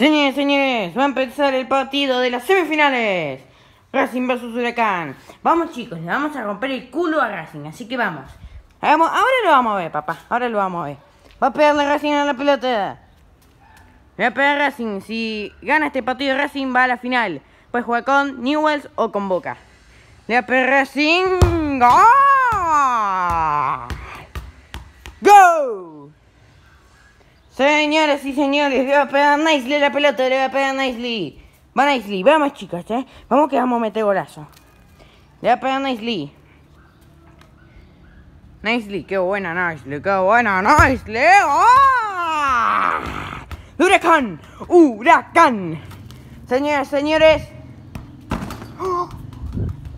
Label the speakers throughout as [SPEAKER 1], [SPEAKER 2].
[SPEAKER 1] Señores, señores, va a empezar el partido de las semifinales. Racing vs Huracán. Vamos chicos, le vamos a romper el culo a Racing, así que vamos. ahora lo vamos a ver, papá. Ahora lo vamos a ver. Va a pegarle Racing a la pelota. Le va a pegar Racing. Si gana este partido Racing va a la final. Puede jugar con Newells o con Boca. Le va a pegar Racing. ¡go! Señoras y señores, le va a pegar Nicely la pelota, le va a pegar Nicely. Va Nicely, vamos chicas, ¿eh? Vamos que vamos a meter golazo. Le va a pegar Nicely. Nicely, qué buena Nicely, qué buena Nicely. ¡Ah! ¡Huracán! ¡Huracán! Señoras, señores. ¡Ah!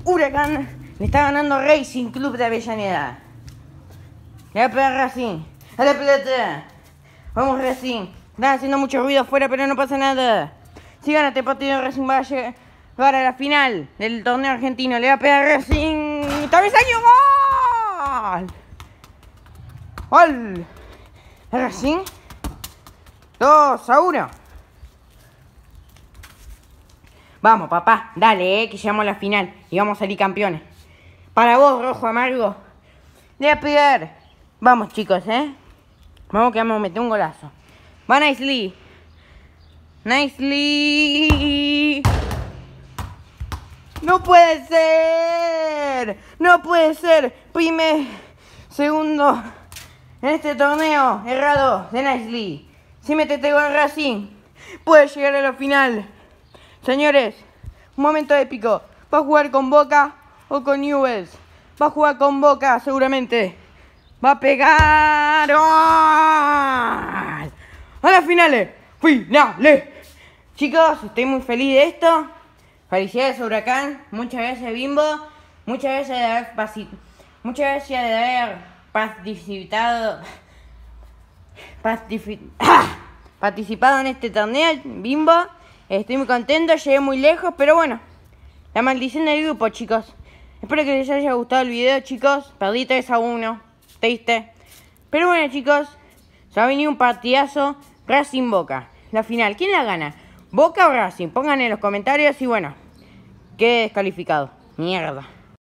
[SPEAKER 1] ¡Huracán! Le está ganando Racing Club de Avellaneda. Le va a pegar así A la pelota. Vamos Racing. están haciendo mucho ruido afuera, pero no pasa nada. Si gana este partido, Racing va a llegar a la final del torneo argentino. Le va a pegar a Racing. un ¡Gol! ¡Gol! Racing. Dos a uno. Vamos, papá. Dale, eh, que llegamos a la final. Y vamos a salir campeones. Para vos, rojo amargo. Le voy a pegar. Vamos, chicos, eh. Vamos que vamos a meter un golazo. Va Nicely. Nicely. No puede ser. No puede ser. Primer, segundo en este torneo errado de Nicely. Si metete con Racing, puede llegar a la final. Señores, un momento épico. Va a jugar con Boca o con Newells. Va a jugar con Boca seguramente va a pegar ¡Oh! a las finales. Finales. Chicos, estoy muy feliz de esto. Felicidades, Huracán. Muchas gracias, Bimbo. Muchas gracias de haber, Muchas gracias de haber participado. ¡ah! participado en este torneo, Bimbo. Estoy muy contento, llegué muy lejos, pero bueno. La maldición del grupo, chicos. Espero que les haya gustado el video, chicos. Perdí 3 a 1 triste. Pero bueno, chicos, se ha venido un partidazo Racing Boca. La final, ¿quién la gana? ¿Boca o Racing? Pongan en los comentarios y bueno, qué descalificado. Mierda.